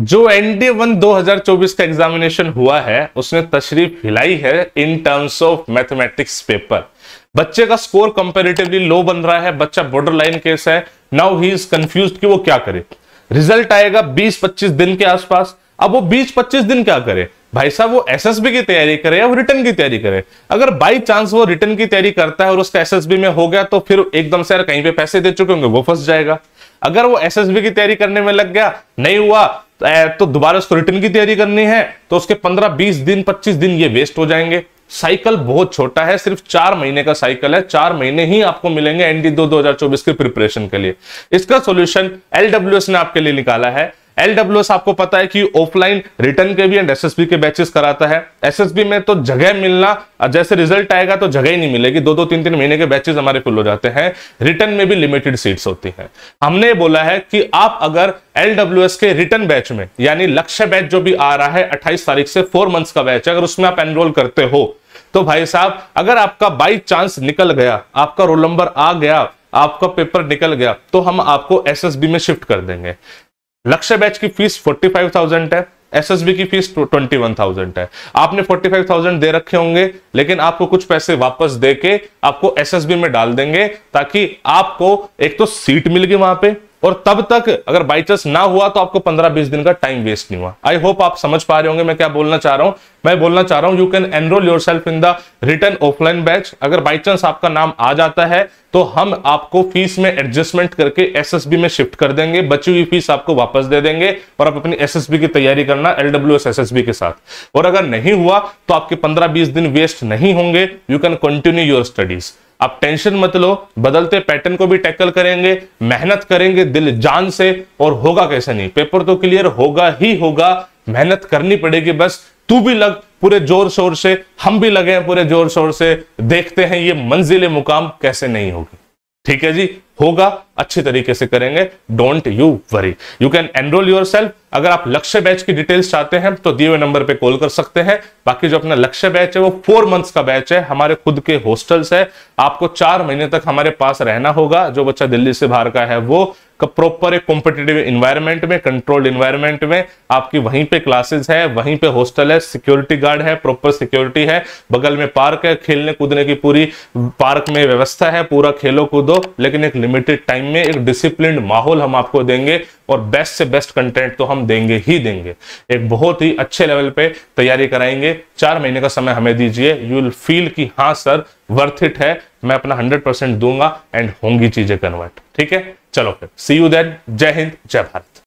जो NDA one 2024 का examination हुआ है उसने तशरीफ हिलाई है in terms of mathematics paper बच्चे का स्कोर कंपेरेटिवली लो बन रहा है बच्चा बॉर्डर लाइन केस है नाउ ही इज कंफ्यूज कि वो क्या करे रिजल्ट आएगा 20-25 दिन के आसपास अब वो 20-25 दिन क्या करे भाई साहब वो एसएसबी की तैयारी करे या रिटर्न की तैयारी करे अगर बाई चांस वो रिटर्न की तैयारी करता है और उसका एसएसबी में हो गया तो फिर एकदम से यार कहीं पे पैसे दे चुके होंगे वो फंस जाएगा अगर वो एसएसबी की तैयारी करने में लग गया नहीं हुआ तो दोबारा उसको रिटर्न की तैयारी करनी है तो उसके 15 20 दिन 25 दिन ये वेस्ट हो जाएंगे साइकिल बहुत छोटा है सिर्फ चार महीने का साइकिल है चार महीने ही आपको मिलेंगे एनडी दो दो के प्रिपरेशन के लिए इसका सोल्यूशन एलडब्ल्यू ने आपके लिए निकाला है एलडब्ल्यूएस आपको पता है कि ऑफलाइन रिटर्न के भी एंड एसएसबी के बैचेस कराता है एसएसबी में तो जगह मिलना जैसे रिजल्ट आएगा तो जगह ही नहीं मिलेगी दो दो तीन तीन महीने के बैचेस हमारे फुल हो जाते हैं रिटर्न में भी लिमिटेड सीट्स होती है हमने बोला है कि आप अगर एलडब्ल्यूएस के रिटर्न बैच में यानी लक्ष्य बैच जो भी आ रहा है अट्ठाईस तारीख से फोर मंथस का बैच है अगर उसमें आप एनरोल करते हो तो भाई साहब अगर आपका बाई चांस निकल गया आपका रोल नंबर आ गया आपका पेपर निकल गया तो हम आपको एसएसबी में शिफ्ट कर देंगे लक्ष्य बैच की फीस फोर्टी फाइव थाउजेंड है एसएसबी की फीस तो ट्वेंटी वन थाउजेंड है आपने फोर्टी फाइव थाउजेंड दे रखे होंगे लेकिन आपको कुछ पैसे वापस दे के आपको एसएसबी में डाल देंगे ताकि आपको एक तो सीट मिलगी वहां पे और तब तक अगर बाई चांस ना हुआ तो आपको 15-20 दिन का टाइम वेस्ट नहीं हुआ आई होप आप समझ पा रहे होंगे मैं क्या बोलना चाह रहा हूं मैं बोलना चाह रहा हूं you can enrol yourself in the return offline batch अगर बाई चांस आपका नाम आ जाता है तो हम आपको फीस में एडजस्टमेंट करके बी में शिफ्ट कर देंगे बची हुई फीस आपको वापस दे देंगे और आप अपनी बी की तैयारी करना एलडब्ल्यू बी के साथ और अगर नहीं हुआ तो आपके पंद्रह बीस दिन वेस्ट नहीं होंगे you can continue your studies आप टेंशन मत लो बदलते पैटर्न को भी टैकल करेंगे मेहनत करेंगे दिल जान से और होगा कैसे नहीं पेपर तो क्लियर होगा ही होगा मेहनत करनी पड़ेगी बस तू भी लग पूरे जोर शोर से हम भी लगे हैं पूरे जोर शोर से देखते हैं ये मंजिल मुकाम कैसे नहीं होगी ठीक है जी होगा अच्छे तरीके से करेंगे don't you worry you can enrol yourself अगर आप लक्ष्य बैच की डिटेल्स चाहते हैं तो दिए हुए नंबर पे कॉल कर सकते हैं बाकी जो अपना लक्ष्य बैच है वो फोर मंथ्स का बैच है हमारे खुद के हॉस्टल्स है आपको चार महीने तक हमारे पास रहना होगा जो बच्चा दिल्ली से बाहर का है वो प्रॉपर एक कॉम्पिटेटिव इन्वायरमेंट में कंट्रोल्ड इन्वायरमेंट में आपकी वहीं पे क्लासेस है वहीं पे हॉस्टल है सिक्योरिटी गार्ड है प्रॉपर सिक्योरिटी है बगल में पार्क है खेलने कूदने की पूरी पार्क में व्यवस्था है पूरा खेलो कूदो लेकिन एक लिमिटेड टाइम में एक डिसिप्लिन माहौल हम आपको देंगे और बेस्ट से बेस्ट कंटेंट तो हम देंगे ही देंगे एक बहुत ही अच्छे लेवल पे तैयारी कराएंगे चार महीने का समय हमें दीजिए यू विल फील कि हाँ सर वर्थ इट है मैं अपना हंड्रेड परसेंट दूंगा एंड होंगी चीजें कन्वर्ट ठीक है चलो फिर सी यू देन जय हिंद जय भारत